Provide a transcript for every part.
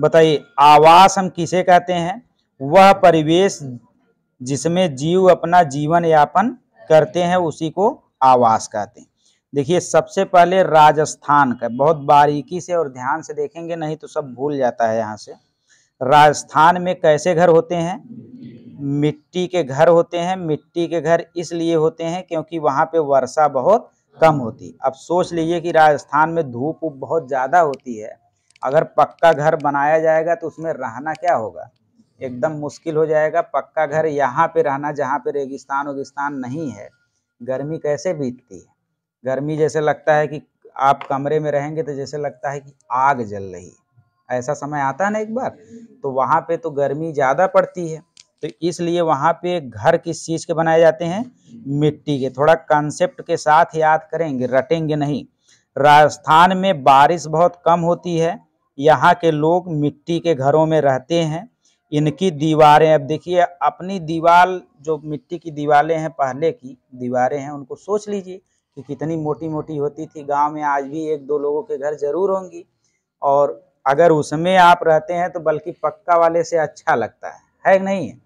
बताइए आवास हम किसे कहते हैं वह परिवेश जिसमें जीव अपना जीवन यापन करते हैं उसी को आवास कहते हैं देखिए सबसे पहले राजस्थान का बहुत बारीकी से और ध्यान से देखेंगे नहीं तो सब भूल जाता है यहाँ से राजस्थान में कैसे घर होते हैं मिट्टी के घर होते हैं मिट्टी के घर इसलिए होते हैं क्योंकि वहाँ पे वर्षा बहुत कम होती अब सोच लीजिए कि राजस्थान में धूप बहुत ज़्यादा होती है अगर पक्का घर बनाया जाएगा तो उसमें रहना क्या होगा एकदम मुश्किल हो जाएगा पक्का घर यहाँ पे रहना जहाँ पे रेगिस्तान उगिस्तान नहीं है गर्मी कैसे बीतती है गर्मी जैसे लगता है कि आप कमरे में रहेंगे तो जैसे लगता है कि आग जल रही है ऐसा समय आता है ना एक बार तो वहाँ पे तो गर्मी ज़्यादा पड़ती है तो इसलिए वहाँ पे घर किस चीज़ के बनाए जाते हैं मिट्टी के थोड़ा कंसेप्ट के साथ याद करेंगे रटेंगे नहीं राजस्थान में बारिश बहुत कम होती है यहाँ के लोग मिट्टी के घरों में रहते हैं इनकी दीवारें अब देखिए अपनी दीवार जो मिट्टी की दीवारें हैं पहले की दीवारें हैं उनको सोच लीजिए कि कितनी मोटी मोटी होती थी गांव में आज भी एक दो लोगों के घर जरूर होंगी और अगर उसमें आप रहते हैं तो बल्कि पक्का वाले से अच्छा लगता है है नहीं है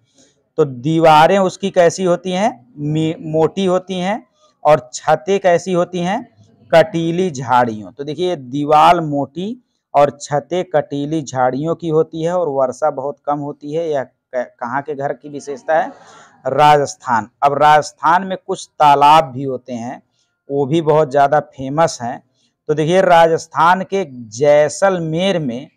तो दीवारें उसकी कैसी होती हैं मोटी होती हैं और छतें कैसी होती हैं कटीली झाड़ियों तो देखिए दीवार मोटी और छते कटीली झाड़ियों की होती है और वर्षा बहुत कम होती है यह कहाँ के घर की विशेषता है राजस्थान अब राजस्थान में कुछ तालाब भी होते हैं वो भी बहुत ज़्यादा फेमस हैं तो देखिए राजस्थान के जैसलमेर में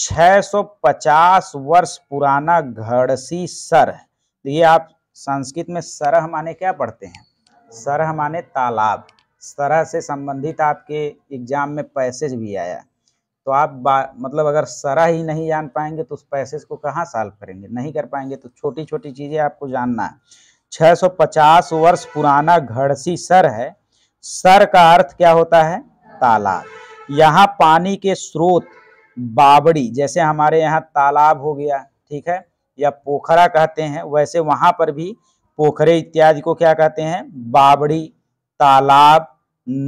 650 वर्ष पुराना घड़सी सर देखिए आप संस्कृत में सरह माने क्या पढ़ते हैं सरह माने तालाब सरह से संबंधित आपके एग्जाम में पैसेज भी आया तो आप मतलब अगर सारा ही नहीं जान पाएंगे तो उस पैसेज को कहाँ सॉल्व करेंगे नहीं कर पाएंगे तो छोटी छोटी चीज़ें आपको जानना है 650 वर्ष पुराना घड़सी सर है सर का अर्थ क्या होता है तालाब यहाँ पानी के स्रोत बाबड़ी जैसे हमारे यहाँ तालाब हो गया ठीक है या पोखरा कहते हैं वैसे वहाँ पर भी पोखरे इत्यादि को क्या कहते हैं बाबड़ी तालाब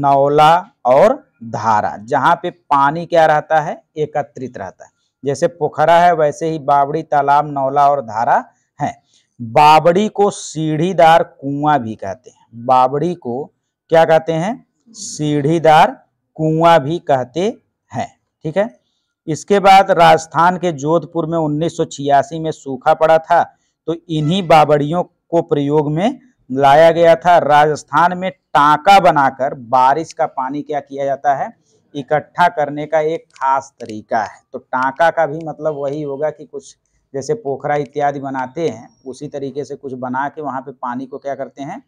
नौला और धारा जहाँ पे पानी क्या रहता है एकत्रित रहता है जैसे पोखरा है वैसे ही बाबड़ी तालाब नौला और धारा है बाबड़ी को सीढ़ीदार कुआं भी कहते हैं बाबड़ी को क्या कहते हैं सीढ़ीदार कुआं भी कहते हैं ठीक है इसके बाद राजस्थान के जोधपुर में 1986 में सूखा पड़ा था तो इन्हीं बाबड़ियों को प्रयोग में लाया गया था राजस्थान में टाँका बनाकर बारिश का पानी क्या किया जाता है इकट्ठा करने का एक खास तरीका है तो टाँका का भी मतलब वही होगा कि कुछ जैसे पोखरा इत्यादि बनाते हैं उसी तरीके से कुछ बना के वहाँ पे पानी को क्या करते हैं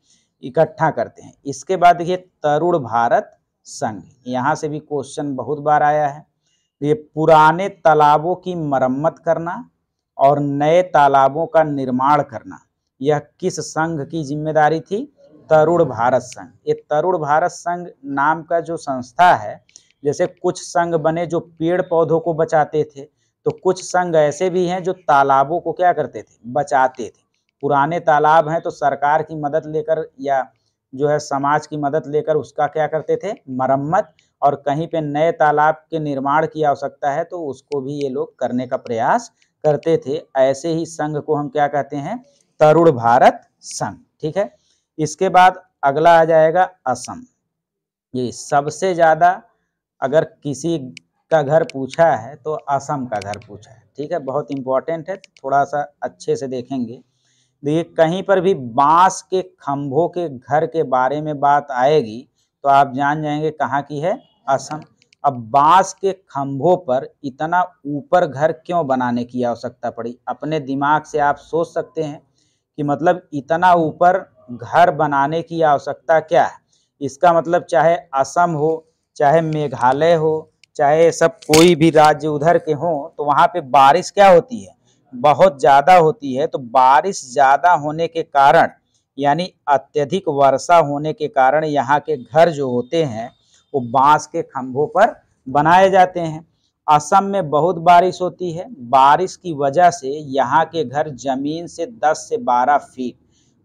इकट्ठा करते हैं इसके बाद देखिए तरुण भारत संघ यहाँ से भी क्वेश्चन बहुत बार आया है ये पुराने तालाबों की मरम्मत करना और नए तालाबों का निर्माण करना यह किस संघ की जिम्मेदारी थी तरुण भारत संघ ये तरुण भारत संघ नाम का जो संस्था है जैसे कुछ संघ बने जो पेड़ पौधों को बचाते थे तो कुछ संघ ऐसे भी हैं जो तालाबों को क्या करते थे बचाते थे पुराने तालाब हैं तो सरकार की मदद लेकर या जो है समाज की मदद लेकर उसका क्या करते थे मरम्मत और कहीं पे नए तालाब के निर्माण की आवश्यकता है तो उसको भी ये लोग करने का प्रयास करते थे ऐसे ही संघ को हम क्या कहते हैं तरुण भारत संघ ठीक है इसके बाद अगला आ जाएगा असम ये सबसे ज़्यादा अगर किसी का घर पूछा है तो असम का घर पूछा है ठीक है बहुत इंपॉर्टेंट है थोड़ा सा अच्छे से देखेंगे देखिए कहीं पर भी बांस के खंभों के घर के बारे में बात आएगी तो आप जान जाएंगे कहाँ की है असम अब बांस के खंभों पर इतना ऊपर घर क्यों बनाने की आवश्यकता पड़ी अपने दिमाग से आप सोच सकते हैं कि मतलब इतना ऊपर घर बनाने की आवश्यकता क्या है इसका मतलब चाहे असम हो चाहे मेघालय हो चाहे सब कोई भी राज्य उधर के हों तो वहाँ पे बारिश क्या होती है बहुत ज़्यादा होती है तो बारिश ज़्यादा होने के कारण यानी अत्यधिक वर्षा होने के कारण यहाँ के घर जो होते हैं वो बांस के खम्भों पर बनाए जाते हैं असम में बहुत बारिश होती है बारिश की वजह से यहाँ के घर जमीन से 10 से 12 फीट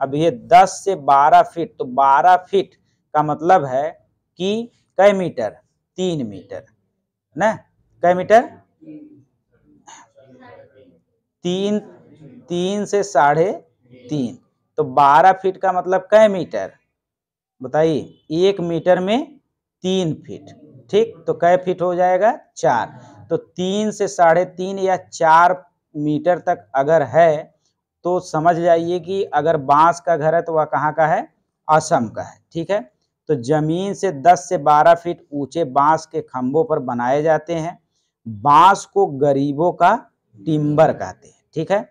अब ये 10 से 12 फीट तो 12 फीट का मतलब है कि कई मीटर तीन मीटर ना कई मीटर तीन तीन से साढ़े तीन तो 12 फीट का मतलब कै मीटर बताइए एक मीटर में तीन फीट ठीक तो कै फीट हो जाएगा चार तो तीन से साढ़े तीन या चार मीटर तक अगर है तो समझ जाइए कि अगर बांस का घर है तो वह कहाँ का है असम का है ठीक है तो जमीन से 10 से 12 फीट ऊंचे बांस के खंभों पर बनाए जाते हैं बांस को गरीबों का टिम्बर कहते हैं ठीक है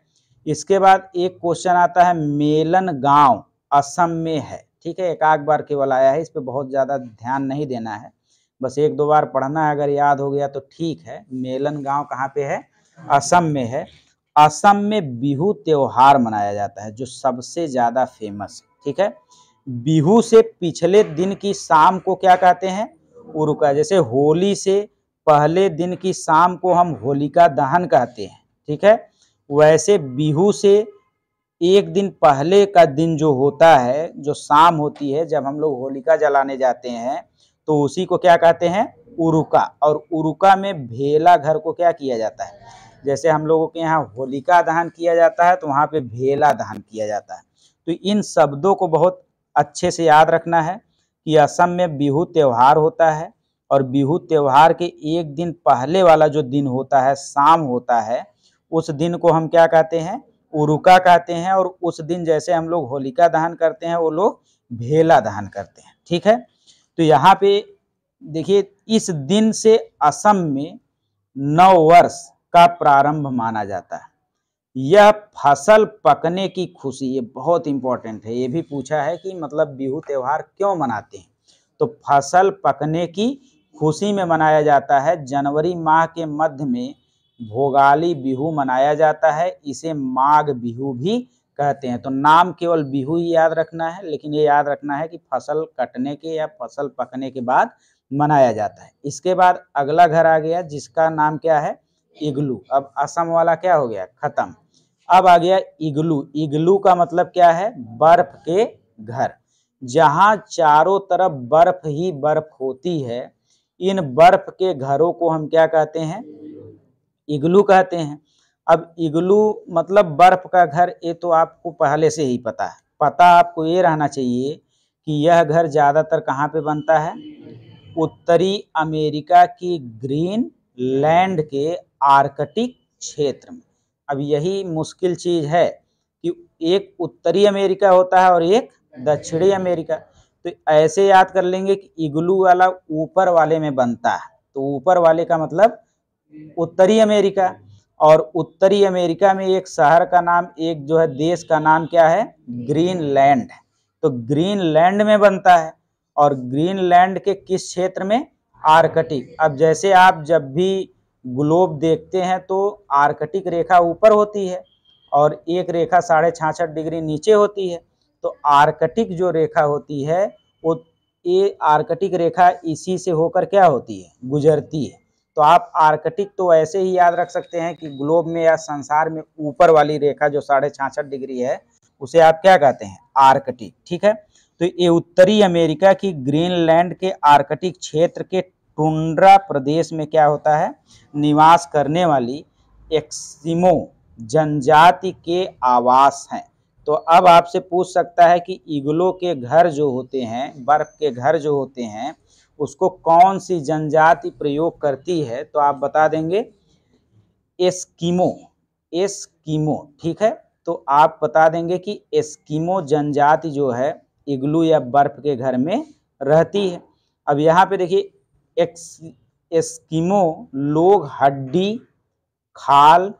इसके बाद एक क्वेश्चन आता है मेलन गांव असम में है ठीक है एक आग बार केवल आया है इस पर बहुत ज़्यादा ध्यान नहीं देना है बस एक दो बार पढ़ना अगर याद हो गया तो ठीक है मेलन गांव कहाँ पे है असम में है असम में बिहू त्योहार मनाया जाता है जो सबसे ज़्यादा फेमस है ठीक है बिहू से पिछले दिन की शाम को क्या कहते हैं उरुका जैसे होली से पहले दिन की शाम को हम होलिका दहन कहते हैं ठीक है वैसे बिहू से एक दिन पहले का दिन जो होता है जो शाम होती है जब हम लोग होलिका जलाने जाते हैं तो उसी को क्या कहते हैं उरुका और उरुका में भेला घर को क्या किया जाता है जैसे हम लोगों के यहाँ होलिका दहन किया जाता है तो वहाँ पे भेला दहन किया जाता है तो इन शब्दों को बहुत अच्छे से याद रखना है कि असम में बिहू त्यौहार होता है और बिहू त्यौहार के एक दिन पहले वाला जो दिन होता है शाम होता है उस दिन को हम क्या कहते हैं उरुका कहते हैं और उस दिन जैसे हम लोग होलिका दहन करते हैं वो लोग भेला दहन करते हैं ठीक है तो यहाँ पे देखिए इस दिन से असम में नव वर्ष का प्रारंभ माना जाता है यह फसल पकने की खुशी ये बहुत इंपॉर्टेंट है ये भी पूछा है कि मतलब बिहू त्यौहार क्यों मनाते हैं तो फसल पकने की खुशी में मनाया जाता है जनवरी माह के मध्य में भोगाली बिहू मनाया जाता है इसे माघ बिहू भी कहते हैं तो नाम केवल बिहू ही याद रखना है लेकिन ये याद रखना है कि फसल कटने के या फसल पकने के बाद मनाया जाता है इसके बाद अगला घर आ गया जिसका नाम क्या है इग्लू अब असम वाला क्या हो गया खत्म अब आ गया इग्लू इग्लू का मतलब क्या है बर्फ के घर जहाँ चारों तरफ बर्फ ही बर्फ होती है इन बर्फ के घरों को हम क्या कहते हैं इग्लू कहते हैं अब इग्लू मतलब बर्फ का घर ये तो आपको पहले से ही पता है पता आपको ये रहना चाहिए कि यह घर ज़्यादातर कहाँ पे बनता है उत्तरी अमेरिका की ग्रीन लैंड के आर्कटिक क्षेत्र में अब यही मुश्किल चीज़ है कि एक उत्तरी अमेरिका होता है और एक दक्षिणी अमेरिका तो ऐसे याद कर लेंगे कि इग्लू वाला ऊपर वाले में बनता है तो ऊपर वाले का मतलब उत्तरी अमेरिका और उत्तरी अमेरिका में एक शहर का नाम एक जो है देश का नाम क्या है ग्रीनलैंड तो ग्रीनलैंड में बनता है और ग्रीनलैंड के किस क्षेत्र में आर्कटिक अब जैसे आप जब भी ग्लोब देखते हैं तो आर्कटिक रेखा ऊपर होती है और एक रेखा साढ़े छाछठ डिग्री नीचे होती है तो आर्कटिक जो रेखा होती है वो ये आर्कटिक रेखा इसी से होकर क्या होती है गुजरती है तो आप आर्कटिक तो ऐसे ही याद रख सकते हैं कि ग्लोब में या संसार में ऊपर वाली रेखा जो साढ़े छाछठ डिग्री है उसे आप क्या कहते हैं आर्कटिक ठीक है तो ये उत्तरी अमेरिका की ग्रीनलैंड के आर्कटिक क्षेत्र के टुंड्रा प्रदेश में क्या होता है निवास करने वाली एक्सिमो जनजाति के आवास हैं तो अब आपसे पूछ सकता है कि इगलो के घर जो होते हैं बर्फ के घर जो होते हैं उसको कौन सी जनजाति प्रयोग करती है तो आप बता देंगे एस्किमो एस्किमो ठीक है तो आप बता देंगे कि एस्किमो जनजाति जो है इग्लू या बर्फ के घर में रहती है अब यहाँ पे देखिए एक्स एस्किमो लोग हड्डी खाल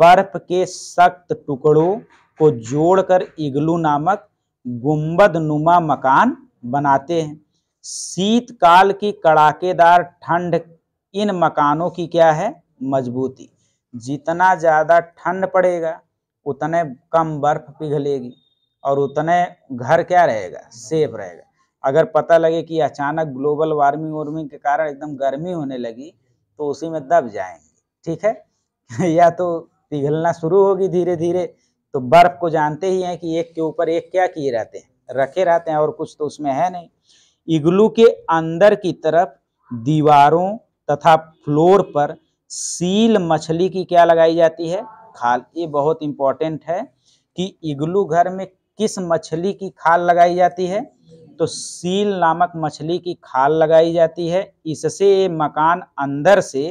बर्फ के सख्त टुकड़ों को जोड़कर इग्लू नामक गुंबद नुमा मकान बनाते हैं शीतकाल की कड़ाकेदार ठंड इन मकानों की क्या है मजबूती जितना ज़्यादा ठंड पड़ेगा उतने कम बर्फ पिघलेगी और उतने घर क्या रहेगा सेफ रहेगा अगर पता लगे कि अचानक ग्लोबल वार्मिंग वार्मिंग के कारण एकदम गर्मी होने लगी तो उसी में दब जाएंगे ठीक है या तो पिघलना शुरू होगी धीरे धीरे तो बर्फ को जानते ही हैं कि एक के ऊपर एक क्या किए रहते हैं रखे रहते हैं और कुछ तो उसमें है नहीं इग्लू के अंदर की तरफ दीवारों तथा फ्लोर पर सील मछली की क्या लगाई जाती है खाल ये बहुत इंपॉर्टेंट है कि इग्लू घर में किस मछली की खाल लगाई जाती है तो सील नामक मछली की खाल लगाई जाती है इससे ये मकान अंदर से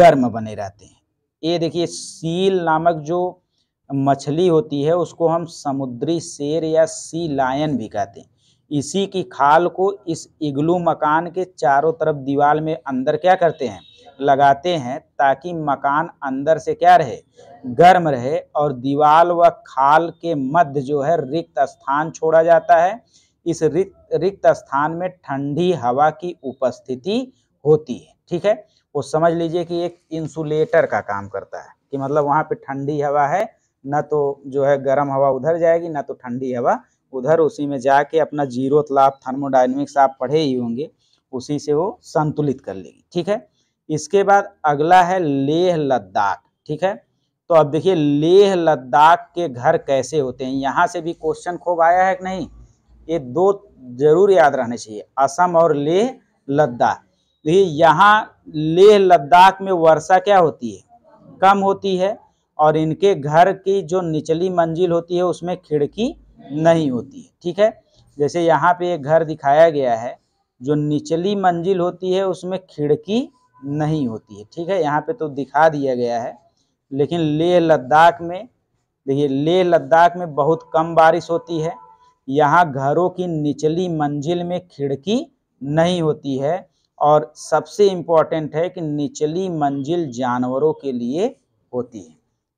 गर्म बने रहते हैं ये देखिए सील नामक जो मछली होती है उसको हम समुद्री शेर या सी लायन भी कहते हैं इसी की खाल को इस इग्लू मकान के चारों तरफ दीवार में अंदर क्या करते हैं लगाते हैं ताकि मकान अंदर से क्या रहे गर्म रहे और दीवार व खाल के मध्य जो है रिक्त स्थान छोड़ा जाता है इस रिक्त रिक्त स्थान में ठंडी हवा की उपस्थिति होती है ठीक है वो समझ लीजिए कि एक इंसुलेटर का काम करता है कि मतलब वहाँ पे ठंडी हवा है ना तो जो है गर्म हवा उधर जाएगी ना तो ठंडी हवा उधर उसी में जाके अपना जीरो तालाब थर्मोडाइनमिक्स आप पढ़े ही होंगे उसी से वो संतुलित कर लेगी ठीक है इसके बाद अगला है लेह लद्दाख ठीक है तो अब देखिए लेह लद्दाख के घर कैसे होते हैं यहाँ से भी क्वेश्चन खूब आया है कि नहीं ये दो जरूर याद रहने चाहिए असम और लेह लद्दाख देखिए यहाँ लेह लद्दाख में वर्षा क्या होती है कम होती है और इनके घर की जो निचली मंजिल होती है उसमें खिड़की नहीं होती है ठीक है जैसे यहाँ पे एक घर दिखाया गया है जो निचली मंजिल होती है उसमें खिड़की नहीं होती है ठीक है यहाँ पे तो दिखा दिया गया है लेकिन लेह लद्दाख में देखिए लेह लद्दाख में बहुत कम बारिश होती है यहाँ घरों की निचली मंजिल में खिड़की नहीं होती है और सबसे इम्पॉर्टेंट है कि निचली मंजिल जानवरों के लिए होती है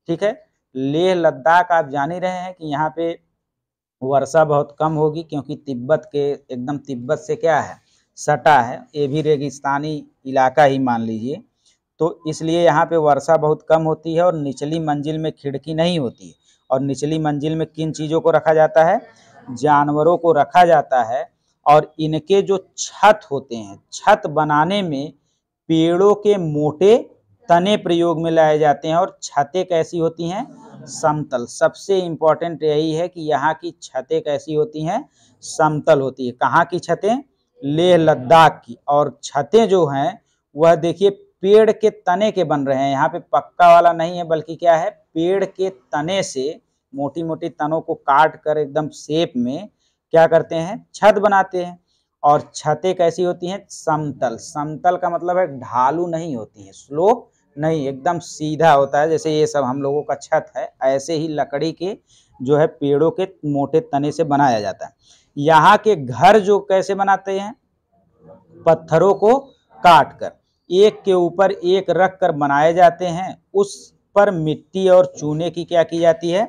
ठीक है लेह लद्दाख आप जान ही रहे हैं कि यहाँ पे वर्षा बहुत कम होगी क्योंकि तिब्बत के एकदम तिब्बत से क्या है सटा है ये भी रेगिस्तानी इलाका ही मान लीजिए तो इसलिए यहाँ पे वर्षा बहुत कम होती है और निचली मंजिल में खिड़की नहीं होती है और निचली मंजिल में किन चीज़ों को रखा जाता है जानवरों को रखा जाता है और इनके जो छत होते हैं छत बनाने में पेड़ों के मोटे तने प्रयोग में लाए जाते हैं और छतें कैसी होती हैं समतल सबसे इम्पोर्टेंट यही है कि यहाँ की छतें कैसी होती हैं समतल होती है कहाँ की छतें लेह लद्दाख की और छतें जो हैं वह देखिए पेड़ के तने के बन रहे हैं यहाँ पे पक्का वाला नहीं है बल्कि क्या है पेड़ के तने से मोटी मोटी तनों को काट कर एकदम सेप में क्या करते हैं छत बनाते हैं और छतें कैसी होती हैं समतल समतल का मतलब है ढालू नहीं होती है स्लोप नहीं एकदम सीधा होता है जैसे ये सब हम लोगों का छत है ऐसे ही लकड़ी के जो है पेड़ों के मोटे तने से बनाया जाता है यहाँ के घर जो कैसे बनाते हैं पत्थरों को काट कर एक के ऊपर एक रख कर बनाए जाते हैं उस पर मिट्टी और चूने की क्या की जाती है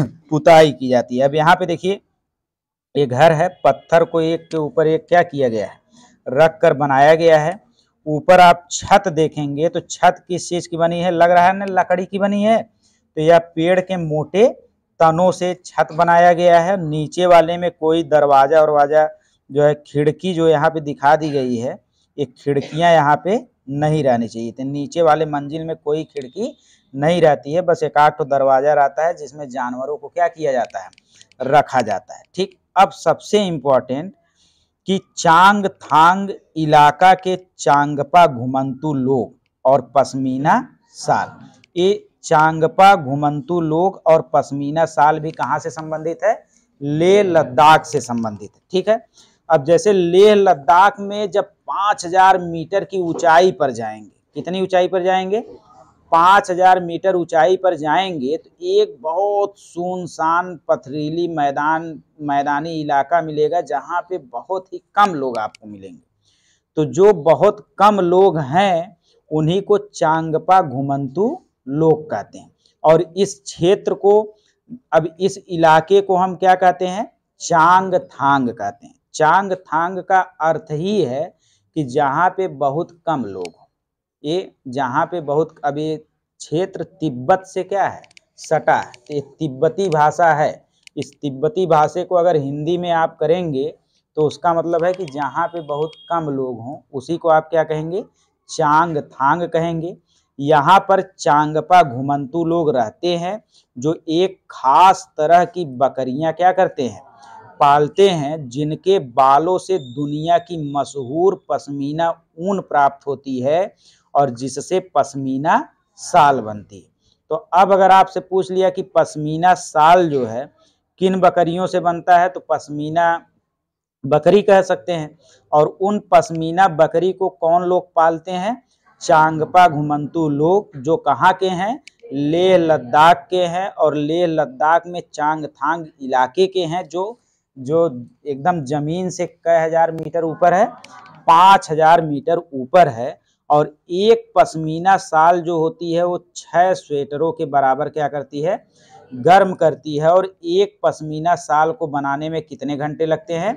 पुताई की जाती है अब यहाँ पे देखिए ये घर है पत्थर को एक के ऊपर एक क्या किया गया है रख कर बनाया गया है ऊपर आप छत देखेंगे तो छत किस चीज की बनी है लग रहा है ना लकड़ी की बनी है तो यह पेड़ के मोटे तनों से छत बनाया गया है नीचे वाले में कोई दरवाजा वरवाजा जो है खिड़की जो यहाँ पे दिखा दी गई है ये खिड़कियां यहाँ पे नहीं रहनी चाहिए तो नीचे वाले मंजिल में कोई खिड़की नहीं रहती है बस एक आठ तो दरवाजा रहता है जिसमें जानवरों को क्या किया जाता है रखा जाता है ठीक अब सबसे इम्पोर्टेंट कि चांग थांग इलाका के चांगपा घुमंतु लोग और पश्मीना साल ये चांगपा घुमंतु लोग और पश्मीना साल भी कहाँ से संबंधित है लेह लद्दाख से संबंधित है ठीक है अब जैसे लेह लद्दाख में जब 5000 मीटर की ऊंचाई पर जाएंगे कितनी ऊंचाई पर जाएंगे पाँच हजार मीटर ऊंचाई पर जाएंगे तो एक बहुत सुनसान पथरीली मैदान मैदानी इलाका मिलेगा जहाँ पे बहुत ही कम लोग आपको मिलेंगे तो जो बहुत कम लोग हैं उन्हीं को चांगपा घुमंतु लोग कहते हैं और इस क्षेत्र को अब इस इलाके को हम क्या कहते हैं चांग थांग कहते हैं चांग थांग का अर्थ ही है कि जहाँ पे बहुत कम लोग ये जहाँ पे बहुत अभी क्षेत्र तिब्बत से क्या है सटा है तो ये तिब्बती भाषा है इस तिब्बती भाषा को अगर हिंदी में आप करेंगे तो उसका मतलब है कि जहाँ पे बहुत कम लोग हों उसी को आप क्या कहेंगे चांग थांग कहेंगे यहाँ पर चांगपा घुमंतु लोग रहते हैं जो एक खास तरह की बकरियाँ क्या करते हैं पालते हैं जिनके बालों से दुनिया की मशहूर पश्मीना ऊन प्राप्त होती है और जिससे पश्मीना साल बनती है तो अब अगर आपसे पूछ लिया कि पश्मीना साल जो है किन बकरियों से बनता है तो पश्मीना बकरी कह सकते हैं और उन पश्मीना बकरी को कौन लोग पालते हैं चांगपा घुमंतु लोग जो कहाँ के हैं लेह लद्दाख के हैं और लेह लद्दाख में चांग थांग इलाके के हैं जो जो एकदम जमीन से कई हजार मीटर ऊपर है पाँच हजार मीटर ऊपर है और एक पश्मीना साल जो होती है वो छः स्वेटरों के बराबर क्या करती है गर्म करती है और एक पश्मीना साल को बनाने में कितने घंटे लगते हैं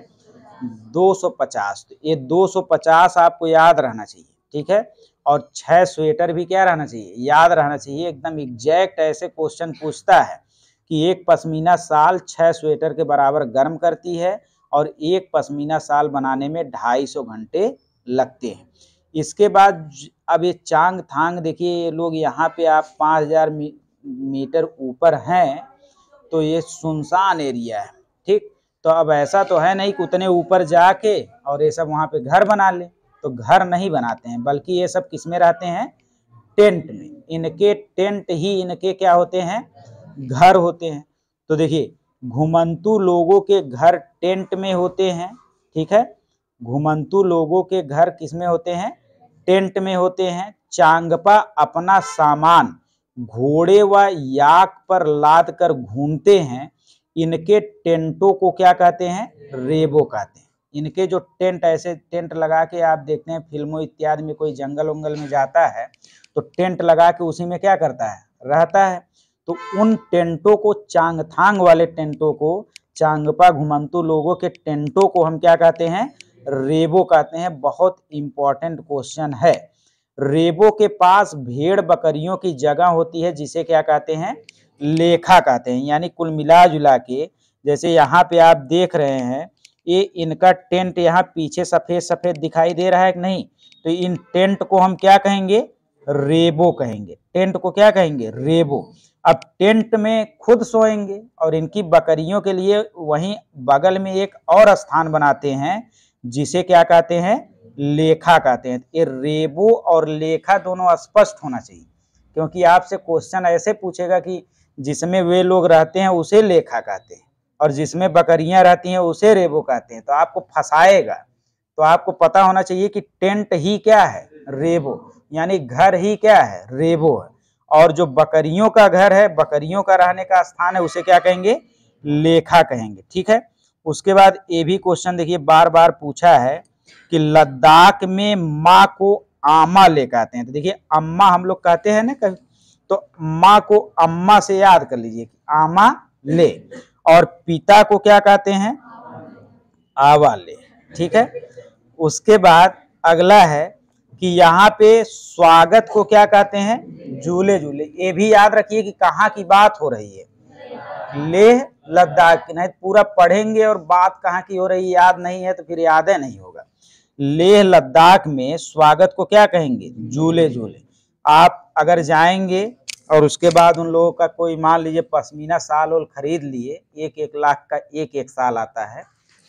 250 तो ये 250 आपको याद रहना चाहिए ठीक है और छः स्वेटर भी क्या रहना चाहिए याद रहना चाहिए एकदम एग्जैक्ट ऐसे क्वेश्चन पूछता है कि एक पश्मीना साल छः स्वेटर के बराबर गर्म करती है और एक पश्मीना साल बनाने में ढाई सौ घंटे लगते हैं इसके बाद अब ये चांग थांग देखिए ये लोग यहाँ पे आप 5000 मी, मीटर ऊपर हैं तो ये सुनसान एरिया है ठीक तो अब ऐसा तो है नहीं कि उतने ऊपर जाके और ये सब वहाँ पे घर बना ले तो घर नहीं बनाते हैं बल्कि ये सब किस में रहते हैं टेंट में इनके टेंट ही इनके क्या होते हैं घर होते हैं तो देखिए घुमंतु लोगों के घर टेंट में होते हैं ठीक है घुमंतु लोगों के घर किस में होते हैं टेंट में होते हैं चांगपा अपना सामान घोड़े व याक पर लाद कर घूमते हैं इनके टेंटों को क्या कहते हैं रेबो कहते हैं इनके जो टेंट ऐसे टेंट लगा के आप देखते हैं फिल्मों इत्यादि में कोई जंगल उंगल में जाता है तो टेंट लगा के उसी में क्या करता है रहता है तो उन टेंटों को चांगथांग वाले टेंटों को चांगपा घुमंतु लोगों के टेंटों को हम क्या कहते हैं रेबो कहते हैं बहुत इंपॉर्टेंट क्वेश्चन है रेबो के पास भेड़ बकरियों की जगह होती है जिसे क्या कहते हैं लेखा कहते हैं यानी कुल मिला जुला के जैसे यहाँ पे आप देख रहे हैं ये इनका टेंट यहाँ पीछे सफ़ेद सफ़ेद दिखाई दे रहा है कि नहीं तो इन टेंट को हम क्या कहेंगे रेबो कहेंगे टेंट को क्या कहेंगे रेबो अब टेंट में खुद सोएंगे और इनकी बकरियों के लिए वहीं बगल में एक और स्थान बनाते हैं जिसे क्या कहते हैं लेखा कहते हैं तो ये रेबो और लेखा दोनों स्पष्ट होना चाहिए क्योंकि आपसे क्वेश्चन ऐसे पूछेगा कि जिसमें वे लोग रहते हैं उसे लेखा कहते हैं और जिसमें बकरियां रहती हैं उसे रेबो कहते हैं तो आपको फंसाएगा तो आपको पता होना चाहिए कि टेंट ही क्या है रेबो यानी घर ही क्या है रेबो है और जो बकरियों का घर है बकरियों का रहने का स्थान है उसे क्या कहेंगे लेखा कहेंगे ठीक है उसके बाद ये भी क्वेश्चन देखिए बार बार पूछा है कि लद्दाख में माँ को आमा लेकर आते हैं तो देखिए अम्मा हम लोग कहते हैं ना कभी तो माँ को अम्मा से याद कर लीजिए कि आमा ले और पिता को क्या कहते हैं आवा ले ठीक है उसके बाद अगला है कि यहाँ पे स्वागत को क्या कहते हैं झूले झूले ये भी याद रखिए कि कहाँ की बात हो रही है लेह लद्दाख नहीं तो पूरा पढ़ेंगे और बात कहाँ की हो रही याद नहीं है तो फिर याद है नहीं होगा लेह लद्दाख में स्वागत को क्या कहेंगे झूले झूले आप अगर जाएंगे और उसके बाद उन लोगों का कोई मान लीजिए पश्मीना साल और खरीद लिए एक एक लाख का एक एक साल आता है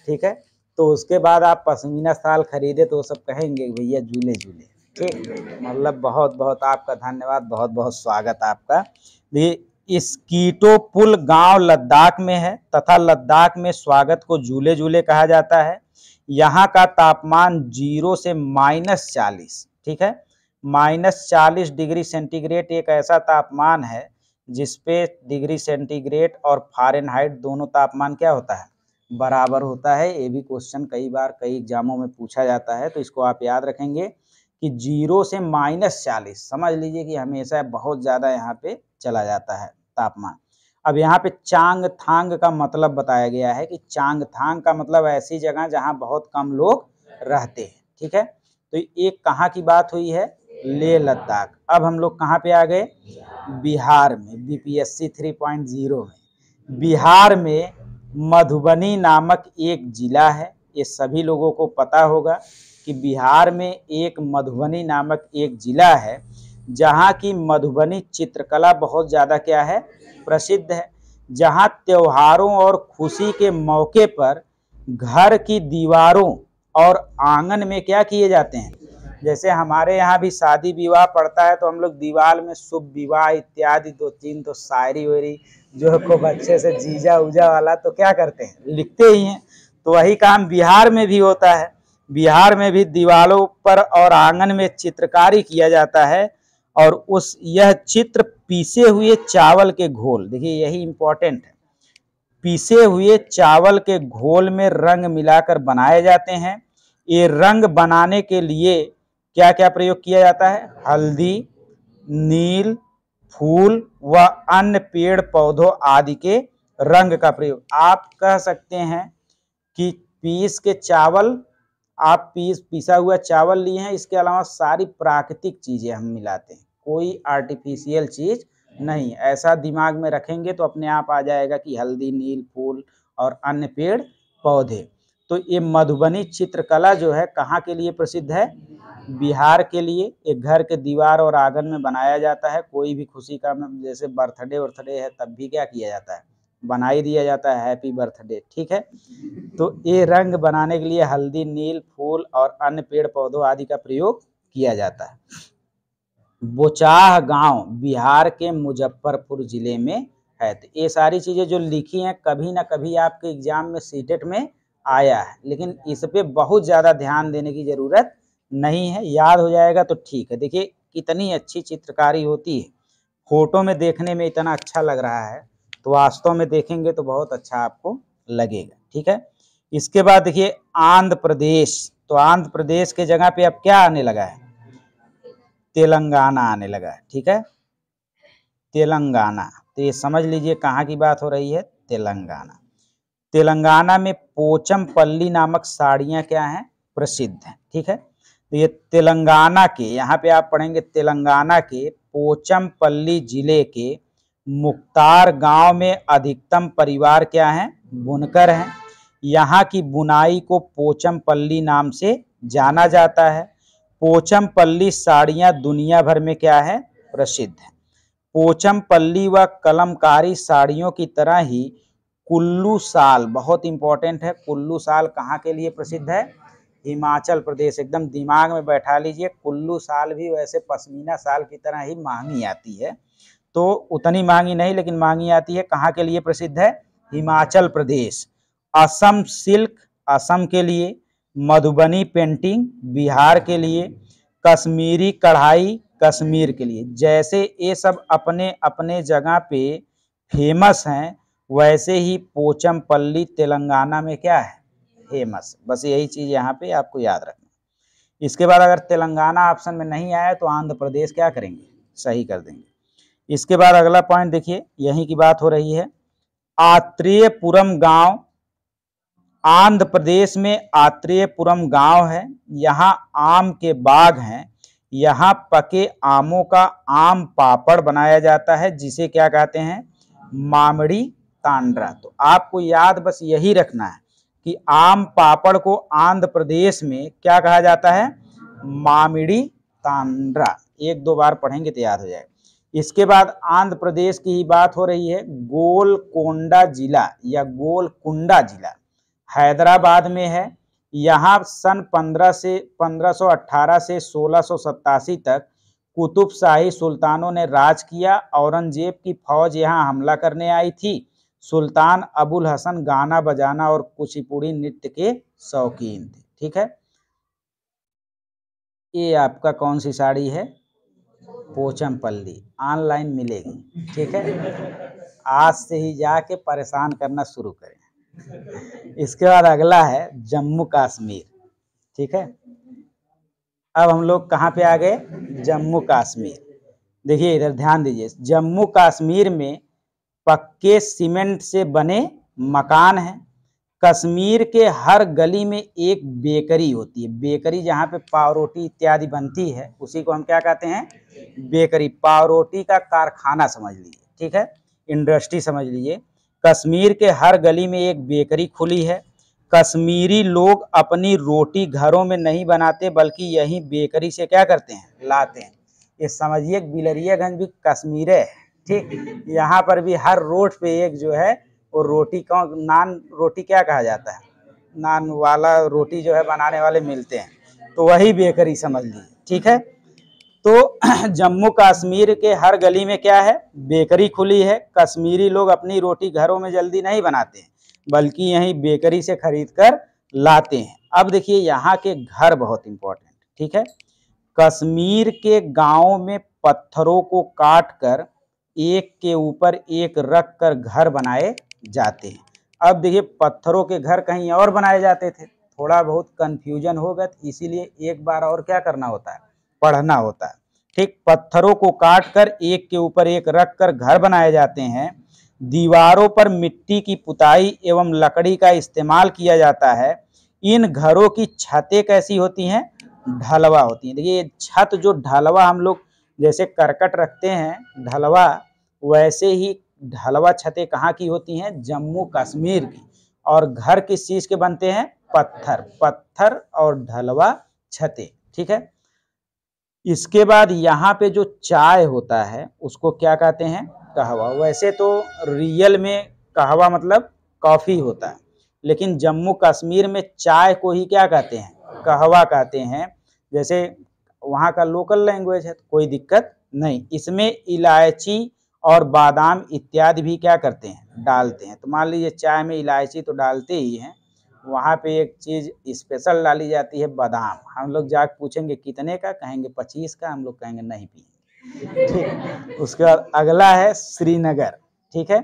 ठीक है तो उसके बाद आप पश्मीना साल खरीदे तो वो सब कहेंगे भैया झूले झूले ठीक मतलब बहुत बहुत आपका धन्यवाद बहुत बहुत स्वागत आपका पुल गांव लद्दाख में है तथा लद्दाख में स्वागत को झूले झूले कहा जाता है यहाँ का तापमान जीरो से माइनस चालीस ठीक है माइनस चालीस डिग्री सेंटीग्रेड एक ऐसा तापमान है जिसपे डिग्री सेंटीग्रेड और फारेनहाइट दोनों तापमान क्या होता है बराबर होता है ये भी क्वेश्चन कई बार कई एग्जामों में पूछा जाता है तो इसको आप याद रखेंगे कि जीरो से माइनस चालीस समझ लीजिए कि हमेशा बहुत ज़्यादा यहाँ पे चला जाता है तापमान अब यहाँ पे चांग थांग का मतलब बताया गया है कि चांग थांग का मतलब ऐसी जगह जहाँ बहुत कम लोग रहते हैं ठीक है तो ये कहाँ की बात हुई है ले लद्दाख अब हम लोग कहाँ पे आ गए बिहार में बीपीएससी जीरो में बिहार में मधुबनी नामक एक जिला है ये सभी लोगों को पता होगा कि बिहार में एक मधुबनी नामक एक जिला है जहाँ की मधुबनी चित्रकला बहुत ज़्यादा क्या है प्रसिद्ध है जहाँ त्योहारों और खुशी के मौके पर घर की दीवारों और आंगन में क्या किए जाते हैं जैसे हमारे यहाँ भी शादी विवाह पड़ता है तो हम लोग दीवार में शुभ विवाह इत्यादि दो तीन तो शायरी वेरी जो खूब अच्छे से जीजा उजा वाला तो क्या करते हैं लिखते ही हैं तो वही काम बिहार में भी होता है बिहार में भी दीवारों पर और आंगन में चित्रकारी किया जाता है और उस यह चित्र पीसे हुए चावल के घोल देखिए यही इंपॉर्टेंट है पीसे हुए चावल के घोल में रंग मिलाकर बनाए जाते हैं ये रंग बनाने के लिए क्या क्या प्रयोग किया जाता है हल्दी नील फूल व अन्य पेड़ पौधों आदि के रंग का प्रयोग आप कह सकते हैं कि पीस के चावल आप पीस पिसा हुआ चावल लिए हैं इसके अलावा सारी प्राकृतिक चीज़ें हम मिलाते हैं कोई आर्टिफिशियल चीज़ नहीं ऐसा दिमाग में रखेंगे तो अपने आप आ जाएगा कि हल्दी नील फूल और अन्य पेड़ पौधे तो ये मधुबनी चित्रकला जो है कहाँ के लिए प्रसिद्ध है बिहार के लिए एक घर के दीवार और आंगन में बनाया जाता है कोई भी खुशी का जैसे बर्थडे वर्थडे है तब भी क्या किया जाता है बना ही दिया जाता है हैप्पी बर्थडे ठीक है तो ये रंग बनाने के लिए हल्दी नील फूल और अन्य पेड़ पौधों आदि का प्रयोग किया जाता है बोचाह गांव बिहार के मुजफ्फरपुर जिले में है तो ये सारी चीज़ें जो लिखी हैं कभी ना कभी आपके एग्जाम में सीटेट में आया है लेकिन इस पर बहुत ज़्यादा ध्यान देने की ज़रूरत नहीं है याद हो जाएगा तो ठीक है देखिए कितनी अच्छी चित्रकारी होती है फोटो में देखने में इतना अच्छा लग रहा है तो वास्तव में देखेंगे तो बहुत अच्छा आपको लगेगा ठीक है इसके बाद देखिए आंध्र प्रदेश तो आंध्र प्रदेश के जगह पे अब क्या आने लगा है तेलंगाना आने लगा है ठीक है तेलंगाना तो ये समझ लीजिए कहाँ की बात हो रही है तेलंगाना तेलंगाना में पोचम पल्ली नामक साड़ियाँ क्या हैं प्रसिद्ध हैं ठीक है तो ये तेलंगाना के यहाँ पे आप पढ़ेंगे तेलंगाना के पोचम पल्ली जिले के मुख्तार गांव में अधिकतम परिवार क्या है बुनकर हैं यहाँ की बुनाई को पोचम पल्ली नाम से जाना जाता है पोचम पल्ली साड़ियाँ दुनिया भर में क्या है प्रसिद्ध है पोचम पल्ली व कलमकारी साड़ियों की तरह ही कुल्लू साल बहुत इंपॉर्टेंट है कुल्लू साल कहाँ के लिए प्रसिद्ध है हिमाचल प्रदेश एकदम दिमाग में बैठा लीजिए कुल्लू साल भी वैसे पश्मीना साल की तरह ही महंगी आती है तो उतनी मांगी नहीं लेकिन मांगी आती है कहाँ के लिए प्रसिद्ध है हिमाचल प्रदेश असम सिल्क असम के लिए मधुबनी पेंटिंग बिहार के लिए कश्मीरी कढ़ाई कश्मीर के लिए जैसे ये सब अपने अपने जगह पे फेमस हैं वैसे ही पोचमपल्ली तेलंगाना में क्या है फेमस बस यही चीज़ यहाँ पे आपको याद रखना इसके बाद अगर तेलंगाना ऑप्शन में नहीं आया तो आंध्र प्रदेश क्या करेंगे सही कर देंगे इसके बाद अगला पॉइंट देखिए यही की बात हो रही है आत्रेयपुरम गांव आंध्र प्रदेश में आत्रेयपुरम गांव है यहाँ आम के बाग हैं यहाँ पके आमों का आम पापड़ बनाया जाता है जिसे क्या कहते हैं मामड़ी तांड्रा तो आपको याद बस यही रखना है कि आम पापड़ को आंध्र प्रदेश में क्या कहा जाता है मामड़ी तांड्रा एक दो बार पढ़ेंगे तो याद हो जाएगा इसके बाद आंध्र प्रदेश की ही बात हो रही है गोलकोंडा जिला या गोलकुंडा जिला हैदराबाद में है यहाँ सन 15 से 1518 से सोलह तक कुतुब शाही सुल्तानों ने राज किया औरंगजेब की फौज यहाँ हमला करने आई थी सुल्तान अबुल हसन गाना बजाना और कुचिपुड़ी नृत्य के शौकीन थे ठीक है ये आपका कौन सी साड़ी है पोचमपल्ली ऑनलाइन मिलेगी ठीक है आज से ही जाके परेशान करना शुरू करें इसके बाद अगला है जम्मू कश्मीर ठीक है अब हम लोग कहाँ पे आ गए जम्मू कश्मीर देखिए इधर ध्यान दीजिए जम्मू कश्मीर में पक्के सीमेंट से बने मकान हैं कश्मीर के हर गली में एक बेकरी होती है बेकरी जहाँ पे पाव रोटी इत्यादि बनती है उसी को हम क्या कहते हैं बेकरी पाव रोटी का कारखाना समझ लीजिए ठीक है इंडस्ट्री समझ लीजिए कश्मीर के हर गली में एक बेकरी खुली है कश्मीरी लोग अपनी रोटी घरों में नहीं बनाते बल्कि यही बेकरी से क्या करते हैं लाते हैं ये समझिए बिलरियागंज भी कश्मीर है ठीक यहाँ पर भी हर रोड पे एक जो है और रोटी का नान रोटी क्या कहा जाता है नान वाला रोटी जो है बनाने वाले मिलते हैं तो वही बेकरी समझ लीजिए ठीक है तो जम्मू कश्मीर के हर गली में क्या है बेकरी खुली है कश्मीरी लोग अपनी रोटी घरों में जल्दी नहीं बनाते हैं बल्कि यहीं बेकरी से खरीद कर लाते हैं अब देखिए यहाँ के घर बहुत इंपॉर्टेंट ठीक है कश्मीर के गाँव में पत्थरों को काट कर एक के ऊपर एक रख कर घर बनाए जाते हैं अब देखिए पत्थरों के घर कहीं और बनाए जाते थे थोड़ा बहुत कंफ्यूजन हो गया इसीलिए एक बार और क्या करना होता है पढ़ना होता है ठीक पत्थरों को काट कर एक के ऊपर एक रख कर घर बनाए जाते हैं दीवारों पर मिट्टी की पुताई एवं लकड़ी का इस्तेमाल किया जाता है इन घरों की छतें कैसी होती हैं ढलवा होती हैं देखिए छत जो ढलवा हम लोग जैसे करकट रखते हैं ढलवा वैसे ही ढलवा छतें कहाँ की होती हैं जम्मू कश्मीर की और घर किस चीज़ के बनते हैं पत्थर पत्थर और ढलवा छतें ठीक है इसके बाद यहाँ पे जो चाय होता है उसको क्या कहते हैं कहवा वैसे तो रियल में कहवा मतलब कॉफ़ी होता है लेकिन जम्मू कश्मीर में चाय को ही क्या कहते हैं कहवा कहते हैं जैसे वहाँ का लोकल लैंग्वेज है तो कोई दिक्कत नहीं इसमें इलायची और बादाम इत्यादि भी क्या करते हैं डालते हैं तो मान लीजिए चाय में इलायची तो डालते ही हैं वहाँ पे एक चीज़ स्पेशल डाली जाती है बादाम हम लोग जा पूछेंगे कितने का कहेंगे पच्चीस का हम लोग कहेंगे नहीं पिए ठीक उसके बाद अगला है श्रीनगर ठीक है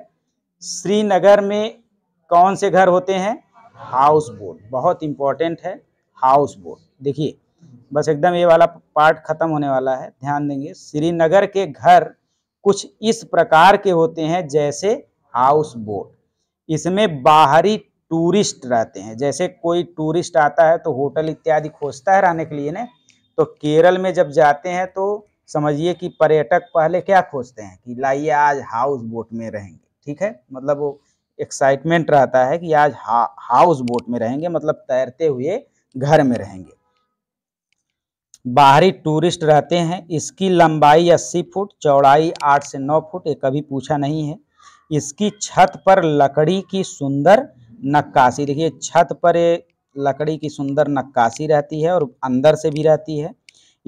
श्रीनगर में कौन से घर होते हैं हाउस बोट बहुत इंपॉर्टेंट है हाउस बोट देखिए बस एकदम ये वाला पार्ट खत्म होने वाला है ध्यान देंगे श्रीनगर के घर कुछ इस प्रकार के होते हैं जैसे हाउस बोट इसमें बाहरी टूरिस्ट रहते हैं जैसे कोई टूरिस्ट आता है तो होटल इत्यादि खोजता है रहने के लिए ना तो केरल में जब जाते हैं तो समझिए कि पर्यटक पहले क्या खोजते हैं कि लाइए आज हाउस बोट में रहेंगे ठीक है मतलब वो एक्साइटमेंट रहता है कि आज हा, हाउस बोट में रहेंगे मतलब तैरते हुए घर में रहेंगे बाहरी टूरिस्ट रहते हैं इसकी लंबाई अस्सी फुट चौड़ाई आठ से नौ फुट ये कभी पूछा नहीं है इसकी छत पर लकड़ी की सुंदर नक्काशी देखिए छत पर ये लकड़ी की सुंदर नक्काशी रहती है और अंदर से भी रहती है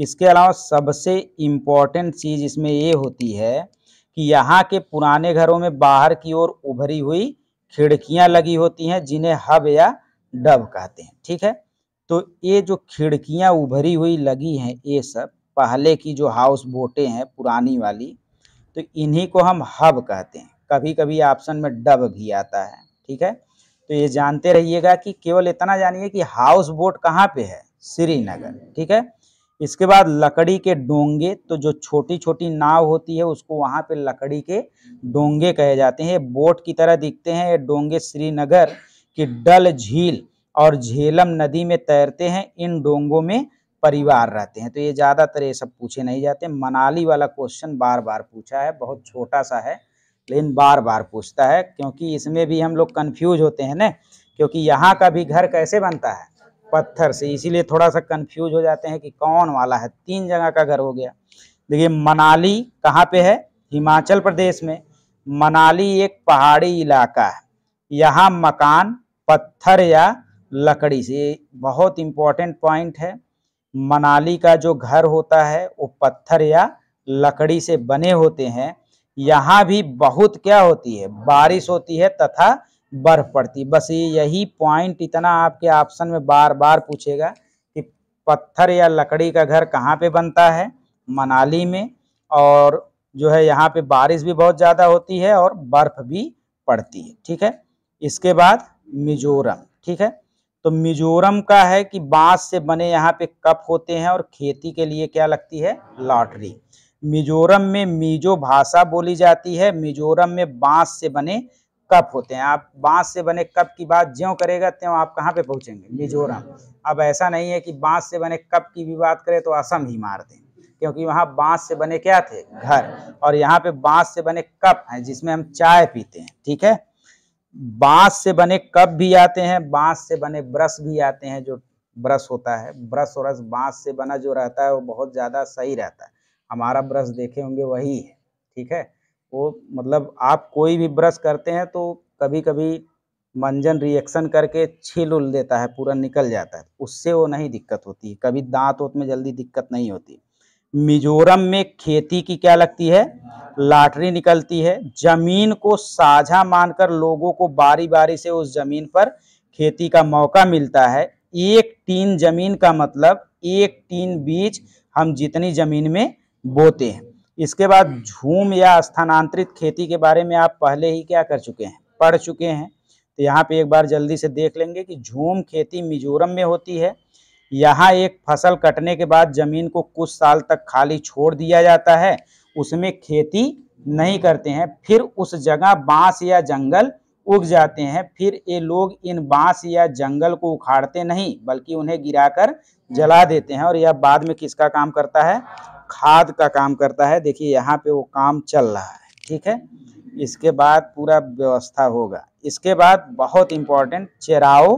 इसके अलावा सबसे इम्पॉर्टेंट चीज़ इसमें ये होती है कि यहाँ के पुराने घरों में बाहर की ओर उभरी हुई खिड़कियाँ लगी होती हैं जिन्हें हब या डब कहते हैं ठीक है तो ये जो खिड़कियाँ उभरी हुई लगी हैं ये सब पहले की जो हाउस बोटें हैं पुरानी वाली तो इन्हीं को हम हब कहते हैं कभी कभी ऑप्शन में डब भी आता है ठीक है तो ये जानते रहिएगा कि केवल इतना जानिए कि हाउस बोट कहाँ पे है श्रीनगर ठीक है इसके बाद लकड़ी के डोंगे तो जो छोटी छोटी नाव होती है उसको वहाँ पे लकड़ी के डोंगे कहे जाते हैं बोट की तरह दिखते हैं ये डोंगे श्रीनगर की डल झील और झेलम नदी में तैरते हैं इन डोंगों में परिवार रहते हैं तो ये ज़्यादातर ये सब पूछे नहीं जाते मनाली वाला क्वेश्चन बार बार पूछा है बहुत छोटा सा है लेकिन बार बार पूछता है क्योंकि इसमें भी हम लोग कन्फ्यूज होते हैं न क्योंकि यहाँ का भी घर कैसे बनता है पत्थर से इसीलिए थोड़ा सा कन्फ्यूज हो जाते हैं कि कौन वाला है तीन जगह का घर हो गया देखिए मनाली कहाँ पे है हिमाचल प्रदेश में मनाली एक पहाड़ी इलाका है यहाँ मकान पत्थर या लकड़ी से बहुत इम्पॉर्टेंट पॉइंट है मनाली का जो घर होता है वो पत्थर या लकड़ी से बने होते हैं यहाँ भी बहुत क्या होती है बारिश होती है तथा बर्फ पड़ती बस यही पॉइंट इतना आपके ऑप्शन में बार बार पूछेगा कि पत्थर या लकड़ी का घर कहाँ पे बनता है मनाली में और जो है यहाँ पे बारिश भी बहुत ज़्यादा होती है और बर्फ भी पड़ती है ठीक है इसके बाद मिजोरम ठीक है तो मिजोरम का है कि बांस से बने यहाँ पे कप होते हैं और खेती के लिए क्या लगती है लॉटरी मिजोरम में मिजो भाषा बोली जाती है मिजोरम में बांस से बने कप होते हैं आप बांस से बने कप की बात ज्यों करेगा त्यों आप कहाँ पे पहुंचेंगे मिजोरम अब ऐसा नहीं है कि बांस से बने कप की भी बात करें तो असम ही मार दें क्योंकि वहाँ बांस से बने क्या थे घर और यहाँ पे बांस से बने कप हैं जिसमें हम चाय पीते हैं ठीक है बांस से बने कप भी आते हैं बांस से बने ब्रश भी आते हैं जो ब्रश होता है ब्रश और बांस से बना जो रहता है वो बहुत ज़्यादा सही रहता है हमारा ब्रश देखे होंगे वही है ठीक है वो मतलब आप कोई भी ब्रश करते हैं तो कभी कभी मंजन रिएक्शन करके छील उल देता है पूरा निकल जाता है उससे वो नहीं दिक्कत होती कभी दांत ओत में जल्दी दिक्कत नहीं होती मिजोरम में खेती की क्या लगती है लाटरी निकलती है जमीन को साझा मानकर लोगों को बारी बारी से उस जमीन पर खेती का मौका मिलता है एक टीन जमीन का मतलब एक टीन बीज हम जितनी जमीन में बोते हैं इसके बाद झूम या स्थानांतरित खेती के बारे में आप पहले ही क्या कर चुके हैं पढ़ चुके हैं तो यहाँ पे एक बार जल्दी से देख लेंगे कि झूम खेती मिजोरम में होती है यहाँ एक फसल कटने के बाद जमीन को कुछ साल तक खाली छोड़ दिया जाता है उसमें खेती नहीं करते हैं फिर उस जगह बांस या जंगल उग जाते हैं फिर ये लोग इन बांस या जंगल को उखाड़ते नहीं बल्कि उन्हें गिराकर जला देते हैं और यह बाद में किसका काम करता है खाद का काम करता है देखिए यहाँ पे वो काम चल रहा है ठीक है इसके बाद पूरा व्यवस्था होगा इसके बाद बहुत इंपॉर्टेंट चेराओ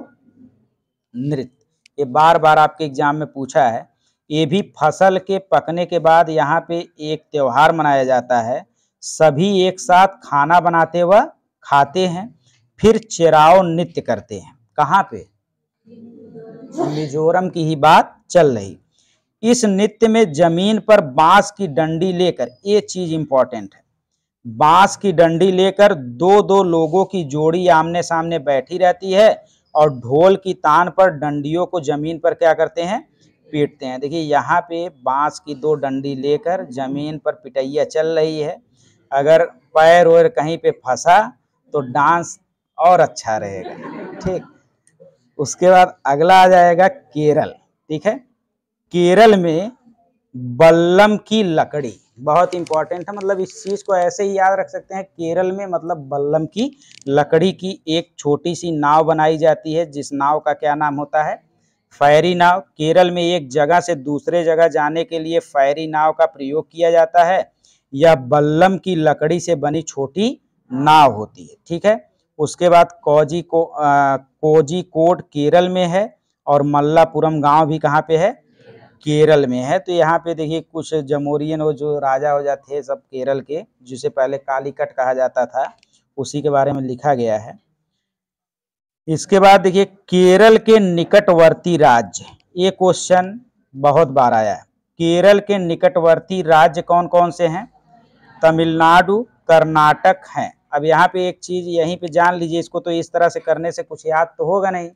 नृत्य ये बार बार आपके एग्जाम में पूछा है ये भी फसल के पकने के बाद यहाँ पे एक त्यौहार मनाया जाता है सभी एक साथ खाना बनाते व खाते हैं फिर चेराव नृत्य करते हैं कहाँ पे मिजोरम की ही बात चल रही इस नृत्य में जमीन पर बांस की डंडी लेकर ये चीज इंपॉर्टेंट है बांस की डंडी लेकर दो दो लोगों की जोड़ी आमने सामने बैठी रहती है और ढोल की तान पर डंडियों को जमीन पर क्या करते हैं पीटते हैं देखिए यहाँ पे बांस की दो डंडी लेकर जमीन पर पिटैया चल रही है अगर पैर वैर कहीं पे फंसा तो डांस और अच्छा रहेगा ठीक उसके बाद अगला आ जाएगा केरल ठीक है केरल में बल्लम की लकड़ी बहुत इंपॉर्टेंट है मतलब इस चीज़ को ऐसे ही याद रख सकते हैं केरल में मतलब बल्लम की लकड़ी की एक छोटी सी नाव बनाई जाती है जिस नाव का क्या नाम होता है फैरी नाव केरल में एक जगह से दूसरे जगह जाने के लिए फैरी नाव का प्रयोग किया जाता है या बल्लम की लकड़ी से बनी छोटी नाव होती है ठीक है उसके बाद कोजी को कोजी कोट केरल में है और मल्लापुरम गांव भी कहाँ पे है केरल में है तो यहाँ पे देखिए कुछ जमोरियन और जो राजा हो जाते थे सब केरल के जिसे पहले कालीकट कहा जाता था उसी के बारे में लिखा गया है इसके बाद देखिए केरल के निकटवर्ती राज्य ये क्वेश्चन बहुत बार आया है केरल के निकटवर्ती राज्य कौन कौन से हैं तमिलनाडु कर्नाटक हैं अब यहाँ पे एक चीज़ यहीं पे जान लीजिए इसको तो इस तरह से करने से कुछ याद तो होगा नहीं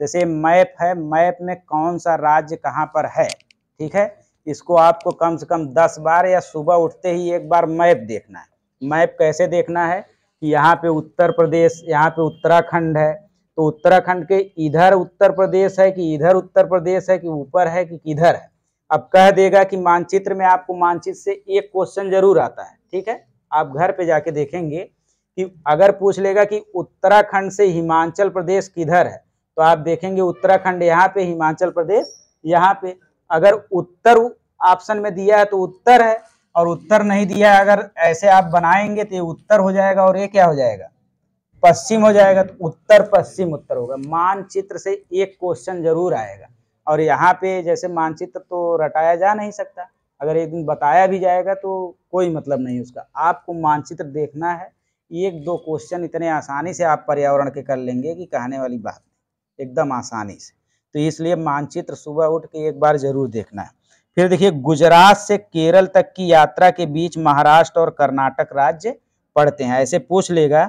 जैसे मैप है मैप में कौन सा राज्य कहाँ पर है ठीक है इसको आपको कम से कम दस बार या सुबह उठते ही एक बार मैप देखना है मैप कैसे देखना है कि यहाँ पे उत्तर प्रदेश यहाँ पे उत्तराखंड है तो उत्तराखंड के इधर उत्तर प्रदेश है कि इधर उत्तर प्रदेश है कि ऊपर है कि किधर है अब कह देगा कि मानचित्र में आपको मानचित्र से एक क्वेश्चन जरूर आता है ठीक है आप घर पे जाके देखेंगे कि अगर पूछ लेगा कि उत्तराखंड से हिमाचल प्रदेश किधर है तो आप देखेंगे उत्तराखंड यहाँ पे हिमाचल प्रदेश यहाँ पे अगर उत्तर ऑप्शन में दिया है तो उत्तर है और उत्तर नहीं दिया है अगर ऐसे आप बनाएंगे तो ये उत्तर हो जाएगा और ये क्या हो जाएगा पश्चिम हो जाएगा तो उत्तर पश्चिम उत्तर होगा मानचित्र से एक क्वेश्चन जरूर आएगा और यहाँ पे जैसे मानचित्र तो रटाया जा नहीं सकता अगर एक दिन बताया भी जाएगा तो कोई मतलब नहीं उसका आपको मानचित्र देखना है एक दो क्वेश्चन इतने आसानी से आप पर्यावरण के कर लेंगे कि कहने वाली बात एकदम आसानी से तो इसलिए मानचित्र सुबह उठ के एक बार जरूर देखना है फिर देखिए गुजरात से केरल तक की यात्रा के बीच महाराष्ट्र और कर्नाटक राज्य पढ़ते हैं ऐसे पूछ लेगा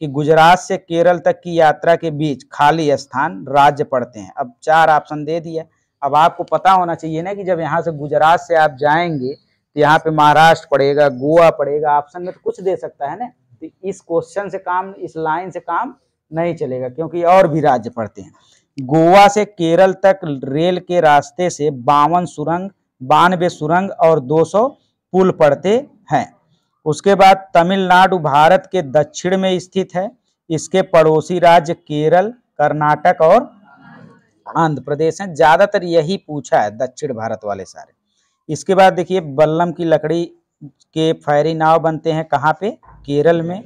कि गुजरात से केरल तक की यात्रा के बीच खाली स्थान राज्य पड़ते हैं अब चार ऑप्शन दे दिया अब आपको पता होना चाहिए ना कि जब यहाँ से गुजरात से आप जाएंगे तो यहाँ पे महाराष्ट्र पड़ेगा गोवा पड़ेगा ऑप्शन में तो कुछ दे सकता है ना तो इस क्वेश्चन से काम इस लाइन से काम नहीं चलेगा क्योंकि और भी राज्य पड़ते हैं गोवा से केरल तक रेल के रास्ते से बावन सुरंग बानवे सुरंग और 200 पुल पड़ते हैं उसके बाद तमिलनाडु भारत के दक्षिण में स्थित है इसके पड़ोसी राज्य केरल कर्नाटक और आंध्र प्रदेश हैं ज़्यादातर यही पूछा है दक्षिण भारत वाले सारे इसके बाद देखिए बल्लम की लकड़ी के फैरी नाव बनते हैं कहाँ पे केरल में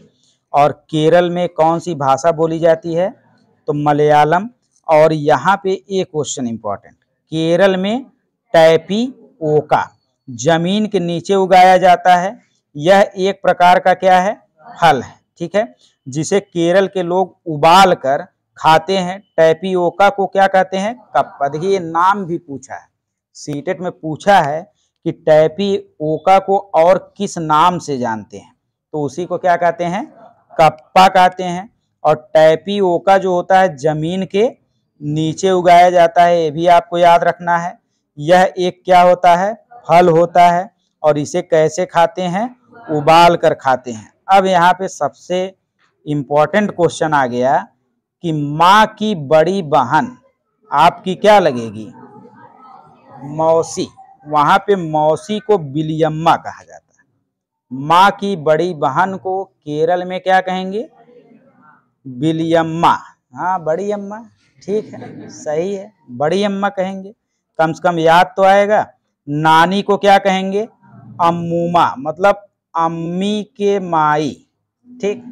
और केरल में कौन सी भाषा बोली जाती है तो मलयालम और यहाँ पे एक क्वेश्चन इम्पॉर्टेंट केरल में टैपी ओका जमीन के नीचे उगाया जाता है यह एक प्रकार का क्या है फल है ठीक है जिसे केरल के लोग उबाल कर खाते हैं ओका को क्या कहते हैं कप्पा देखिए नाम भी पूछा है सीटेट e में पूछा है कि ओका को और किस नाम से जानते हैं तो उसी को क्या कहते हैं कप्पा कहते हैं और ओका जो होता है जमीन के नीचे उगाया जाता है ये भी आपको याद रखना है यह एक क्या होता है फल होता है और इसे कैसे खाते हैं उबाल कर खाते हैं अब यहाँ पे सबसे इम्पोर्टेंट क्वेश्चन आ गया कि माँ की बड़ी बहन आपकी क्या लगेगी मौसी वहाँ पे मौसी को बिलियम्मा कहा जाता है माँ की बड़ी बहन को केरल में क्या कहेंगे बिलियम्मा हाँ बड़ी अम्मा ठीक है सही है बड़ी अम्मा कहेंगे कम से कम याद तो आएगा नानी को क्या कहेंगे अमूमा मतलब अम्मी के माई ठीक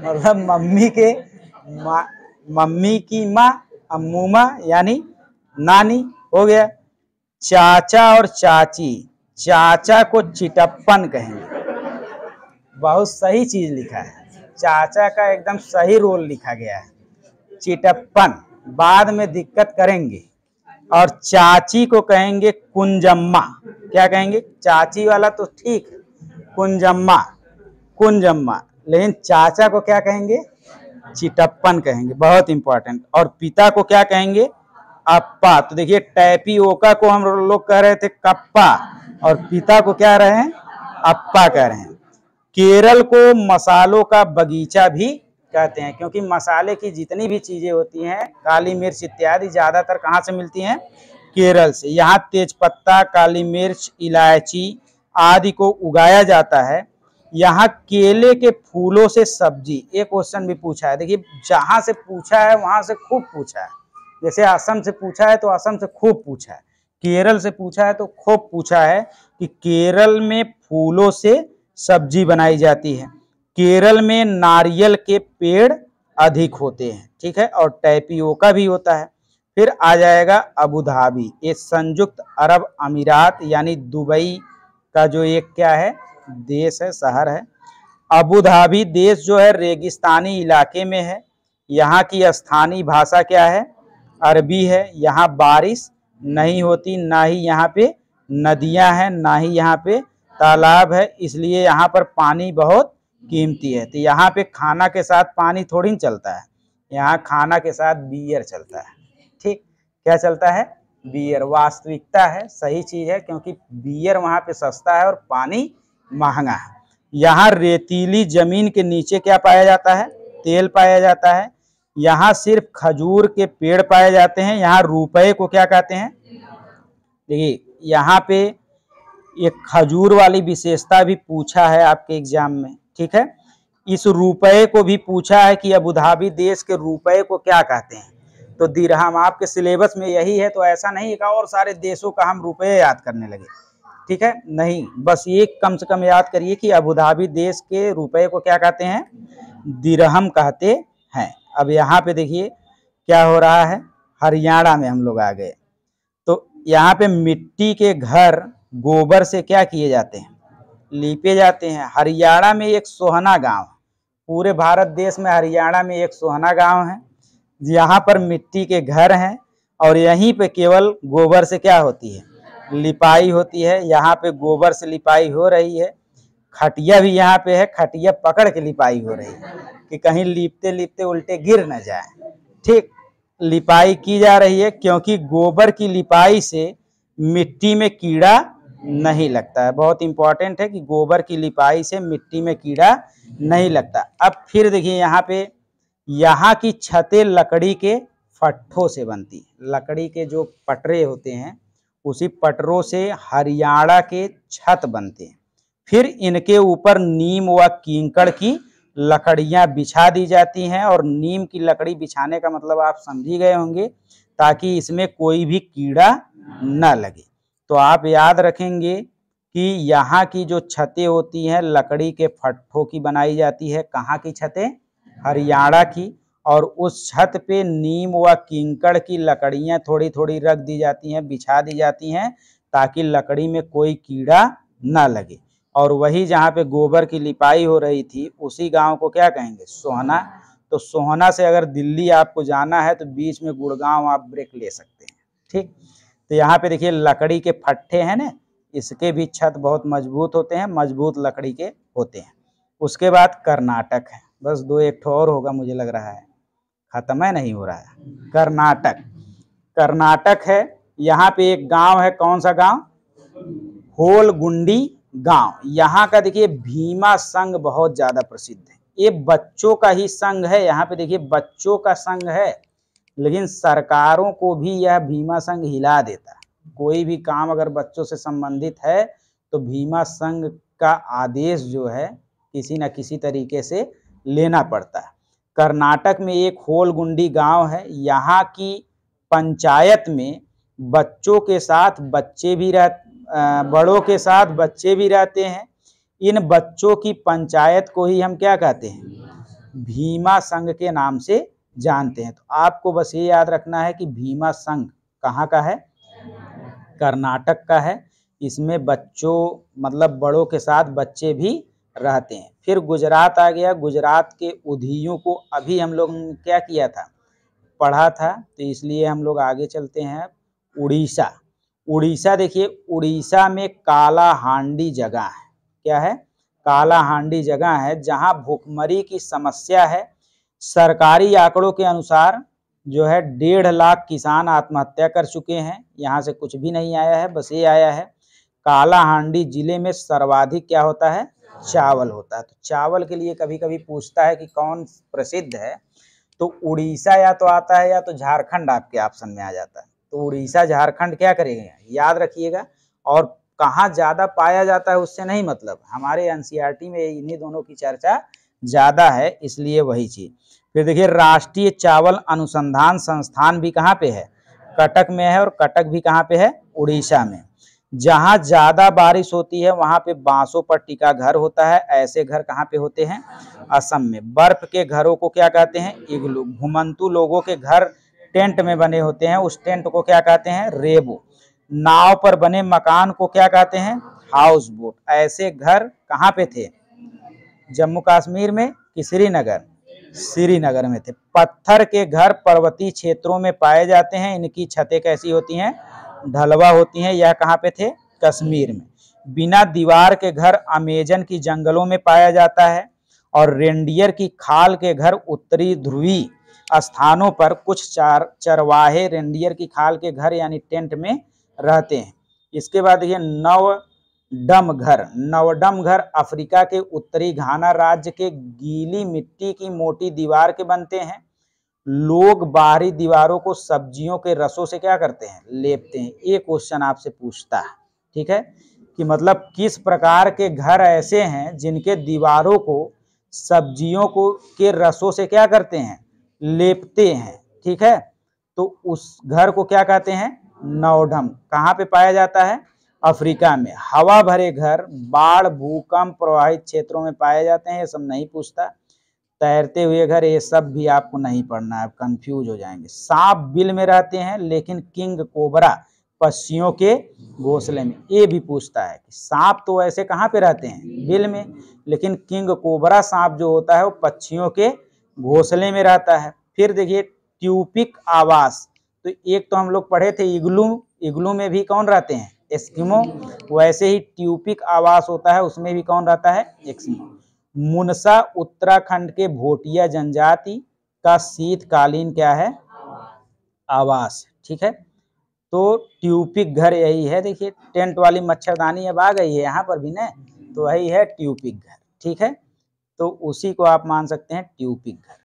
मतलब मम्मी के मा, मम्मी की माँ अमूमा यानी नानी हो गया चाचा और चाची चाचा को चिटप्पन कहेंगे बहुत सही चीज लिखा है चाचा का एकदम सही रोल लिखा गया है चिटप्पन बाद में दिक्कत करेंगे और चाची को कहेंगे कुंजम्मा क्या कहेंगे चाची वाला तो ठीक कुंजम्मा कुंजम्मा लेकिन चाचा को क्या कहेंगे चिटप्पन कहेंगे बहुत इंपॉर्टेंट और पिता को क्या कहेंगे अप्पा तो देखिए टैपीओका को हम लोग कह रहे थे कप्पा और पिता को क्या रहे हैं अप्पा कह रहे हैं केरल को मसालों का बगीचा भी कहते हैं क्योंकि मसाले की जितनी भी चीज़ें होती हैं काली मिर्च इत्यादि ज़्यादातर कहाँ से मिलती हैं केरल से यहाँ तेजपत्ता काली मिर्च इलायची आदि को उगाया जाता है यहाँ केले के फूलों से सब्जी एक क्वेश्चन भी पूछा है देखिए जहां से पूछा है वहां से खूब पूछा है जैसे असम से पूछा है तो असम से खूब पूछा है केरल से पूछा है तो खूब पूछा है कि केरल में फूलों से सब्जी बनाई जाती है केरल में नारियल के पेड़ अधिक होते हैं ठीक है और टैपियोका भी होता है फिर आ जाएगा अबू धाबी ये संयुक्त अरब अमीरात यानी दुबई का जो एक क्या है देश है शहर है अबू धाबी देश जो है रेगिस्तानी इलाके में है यहाँ की स्थानीय भाषा क्या है अरबी है यहाँ बारिश नहीं होती ना ही यहाँ पे नदियाँ हैं ना ही यहाँ पे तालाब है इसलिए यहाँ पर पानी बहुत कीमती है तो यहाँ पे खाना के साथ पानी थोड़ी चलता है यहाँ खाना के साथ बियर चलता है ठीक क्या चलता है बियर वास्तविकता है सही चीज़ है क्योंकि बियर वहाँ पे सस्ता है और पानी महंगा है यहाँ रेतीली जमीन के नीचे क्या पाया जाता है तेल पाया जाता है यहाँ सिर्फ खजूर के पेड़ पाए जाते हैं यहाँ रुपये को क्या कहते हैं देखिए यहाँ पे एक खजूर वाली विशेषता भी पूछा है आपके एग्जाम में ठीक है इस रुपए को भी पूछा है कि अबुधाबी देश के रुपए को क्या कहते हैं तो दिरहम आपके सिलेबस में यही है तो ऐसा नहीं है और सारे देशों का हम रुपये याद करने लगे ठीक है नहीं बस ये कम से कम याद करिए कि अबुधाबी देश के रुपए को क्या कहते हैं दिरहम कहते हैं अब यहाँ पे देखिए क्या हो रहा है हरियाणा में हम लोग आ गए तो यहाँ पे मिट्टी के घर गोबर से क्या किए जाते हैं लिपे जाते हैं हरियाणा में एक सोहना गांव पूरे भारत देश में हरियाणा में एक सोहना गांव है यहाँ पर मिट्टी के घर हैं और यहीं पे केवल गोबर से क्या होती है लिपाई होती है यहाँ पे गोबर से लिपाई हो रही है खटिया भी यहाँ पे है खटिया पकड़ के लिपाई हो रही है कि कहीं लिपते लिपते उल्टे गिर ना जाए ठीक लिपाई की जा रही है क्योंकि गोबर की लिपाई से मिट्टी में कीड़ा नहीं लगता है बहुत इंपॉर्टेंट है कि गोबर की लिपाई से मिट्टी में कीड़ा नहीं लगता अब फिर देखिए यहाँ पे यहाँ की छतें लकड़ी के फट्ठों से बनती है लकड़ी के जो पटरे होते हैं उसी पटरों से हरियाणा के छत बनते हैं फिर इनके ऊपर नीम व कींकड़ की लकड़ियाँ बिछा दी जाती हैं और नीम की लकड़ी बिछाने का मतलब आप समझी गए होंगे ताकि इसमें कोई भी कीड़ा न लगे तो आप याद रखेंगे कि यहाँ की जो छतें होती हैं लकड़ी के फट्ठों की बनाई जाती है कहाँ की छतें हरियाणा की और उस छत पे नीम व किंकड़ की लकड़ियाँ थोड़ी थोड़ी रख दी जाती हैं बिछा दी जाती हैं ताकि लकड़ी में कोई कीड़ा ना लगे और वही जहाँ पे गोबर की लिपाई हो रही थी उसी गांव को क्या कहेंगे सोहना तो सोहना से अगर दिल्ली आपको जाना है तो बीच में गुड़गांव आप ब्रेक ले सकते हैं ठीक तो यहाँ पे देखिए लकड़ी के फट्ठे हैं ना इसके भी छत बहुत मजबूत होते हैं मजबूत लकड़ी के होते हैं उसके बाद कर्नाटक है बस दो एक ठो और होगा मुझे लग रहा है खत्म है नहीं हो रहा है कर्नाटक कर्नाटक है यहाँ पे एक गांव है कौन सा गांव होलगुंडी गांव यहाँ का देखिए भीमा संघ बहुत ज्यादा प्रसिद्ध है ये बच्चों का ही संघ है यहाँ पे देखिए बच्चों का संघ है लेकिन सरकारों को भी यह भीमा संघ हिला देता है कोई भी काम अगर बच्चों से संबंधित है तो भीमा संघ का आदेश जो है किसी न किसी तरीके से लेना पड़ता है कर्नाटक में एक होलगुंडी गांव है यहाँ की पंचायत में बच्चों के साथ बच्चे भी रह बड़ों के साथ बच्चे भी रहते हैं इन बच्चों की पंचायत को ही हम क्या कहते हैं भीमा संघ के नाम से जानते हैं तो आपको बस ये याद रखना है कि भीमा संघ कहाँ का है कर्नाटक का है इसमें बच्चों मतलब बड़ों के साथ बच्चे भी रहते हैं फिर गुजरात आ गया गुजरात के उधियों को अभी हम लोग क्या किया था पढ़ा था तो इसलिए हम लोग आगे चलते हैं उड़ीसा उड़ीसा देखिए उड़ीसा में काला हांडी जगह है क्या है काला हांडी जगह है जहाँ भुखमरी की समस्या है सरकारी आंकड़ों के अनुसार जो है डेढ़ लाख किसान आत्महत्या कर चुके हैं यहाँ से कुछ भी नहीं आया है बस ये आया है कालाहांडी जिले में सर्वाधिक क्या होता है चावल होता है तो चावल के लिए कभी कभी पूछता है कि कौन प्रसिद्ध है तो उड़ीसा या तो आता है या तो झारखंड आपके ऑप्शन में आ जाता है तो उड़ीसा झारखंड क्या करेंगे याद रखिएगा और कहाँ ज़्यादा पाया जाता है उससे नहीं मतलब हमारे एन में इन्हीं दोनों की चर्चा ज़्यादा है इसलिए वही चीज़ फिर देखिए राष्ट्रीय चावल अनुसंधान संस्थान भी कहाँ पे है कटक में है और कटक भी कहाँ पे है उड़ीसा में जहाँ ज़्यादा बारिश होती है वहाँ पे बांसों पर टिका घर होता है ऐसे घर कहाँ पे होते हैं असम में बर्फ के घरों को क्या कहते हैं इग्लू घुमंतु लोगों के घर टेंट में बने होते हैं उस टेंट को क्या कहते हैं रेबो नाव पर बने मकान को क्या कहते हैं हाउस बोट ऐसे घर कहाँ पे थे जम्मू कश्मीर में कि श्रीनगर श्रीनगर में थे पत्थर के घर पर्वतीय क्षेत्रों में पाए जाते हैं इनकी छतें कैसी होती हैं ढलवा होती हैं यह कहाँ पे थे कश्मीर में बिना दीवार के घर अमेजन की जंगलों में पाया जाता है और रेंडियर की खाल के घर उत्तरी ध्रुवी स्थानों पर कुछ चार चरवाहे रेंडियर की खाल के घर यानी टेंट में रहते हैं इसके बाद ये नव डमघर नवडमघर अफ्रीका के उत्तरी घाना राज्य के गीली मिट्टी की मोटी दीवार के बनते हैं लोग बाहरी दीवारों को सब्जियों के रसों से क्या करते हैं लेपते हैं ये क्वेश्चन आपसे पूछता है ठीक है कि मतलब किस प्रकार के घर ऐसे हैं जिनके दीवारों को सब्जियों को के रसों से क्या करते हैं लेपते हैं ठीक है तो उस घर को क्या कहते हैं नवडम कहाँ पे पाया जाता है अफ्रीका में हवा भरे घर बाढ़ भूकंप प्रभावित क्षेत्रों में पाए जाते हैं ये सब नहीं पूछता तैरते हुए घर ये सब भी आपको नहीं पढ़ना है आप कंफ्यूज हो जाएंगे सांप बिल में रहते हैं लेकिन किंग कोबरा पक्षियों के घोसले में ये भी पूछता है कि सांप तो ऐसे कहाँ पे रहते हैं बिल में लेकिन किंग कोबरा सांप जो होता है वो पक्षियों के घोसले में रहता है फिर देखिए ट्यूपिक आवास तो एक तो हम लोग पढ़े थे इग्लू इग्लू में भी कौन रहते हैं एस्किमो वैसे ही ट्यूपिक आवास होता है उसमें भी कौन रहता है एक्सिमो मुनसा उत्तराखंड के भोटिया जनजाति का शीतकालीन क्या है आवास ठीक है तो ट्यूपिक घर यही है देखिए टेंट वाली मच्छरदानी अब आ गई है यहाँ पर भी न तो वही है ट्यूपिक घर ठीक है तो उसी को आप मान सकते हैं ट्यूपिक घर